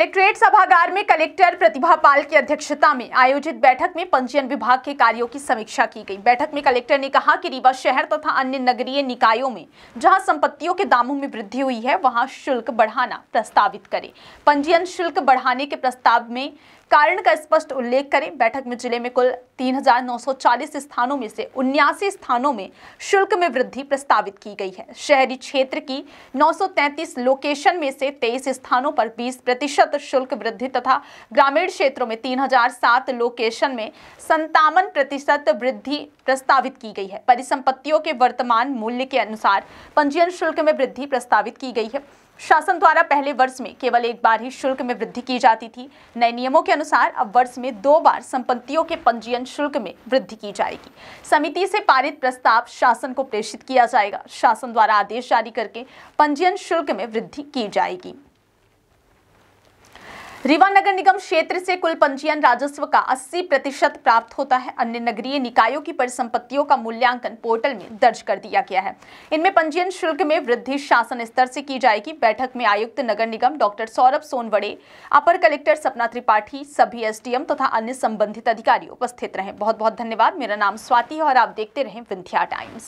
collectorate सभागार में collector प्रतिभा पाल की अध्यक्षता में आयोजित बैठक में पंजीयन विभाग के कार्यों की समीक्षा की गई बैठक में कलेक्टर ने कहा कि रीवा शहर तथा अन्य नगरीय निकायों में जहां संपत्तियों के दामों में वृद्धि हुई है वहां शुल्क बढ़ाना प्रस्तावित करें पंजीयन शुल्क बढ़ाने के प्रस्ताव में कारण का स्पष्ट उल्लेख करें बैठक में जिले में कुल 3,940 स्थानों में से उन्यासी स्थानों में शुल्क में वृद्धि प्रस्तावित की गई है शहरी क्षेत्र की 933 लोकेशन में से 23 स्थानों पर 20 प्रतिशत शुल्क वृद्धि तथा ग्रामीण क्षेत्रों में 3,007 लोकेशन में संतावन प्रतिशत वृद्धि प्रस्तावित की गई है परिसंपत्तियों के वर्तमान मूल्य के अनुसार पंजीयन शुल्क में वृद्धि प्रस्तावित की गई है शासन द्वारा पहले वर्ष में केवल एक बार ही शुल्क में वृद्धि की जाती थी नए नियमों के अनुसार अब वर्ष में दो बार संपत्तियों के पंजीयन शुल्क में वृद्धि की जाएगी समिति से पारित प्रस्ताव शासन को प्रेषित किया जाएगा शासन द्वारा आदेश जारी करके पंजीयन शुल्क में वृद्धि की जाएगी रीवा नगर निगम क्षेत्र से कुल पंजीयन राजस्व का 80 प्रतिशत प्राप्त होता है अन्य नगरीय निकायों की परिसंपत्तियों का मूल्यांकन पोर्टल में दर्ज कर दिया गया है इनमें पंजीयन शुल्क में वृद्धि शासन स्तर से की जाएगी बैठक में आयुक्त नगर निगम डॉक्टर सौरभ सोनवड़े अपर कलेक्टर सपना त्रिपाठी सभी एस तथा अन्य संबंधित अधिकारी उपस्थित रहे बहुत बहुत धन्यवाद मेरा नाम स्वाति है और आप देखते रहे विंध्या टाइम्स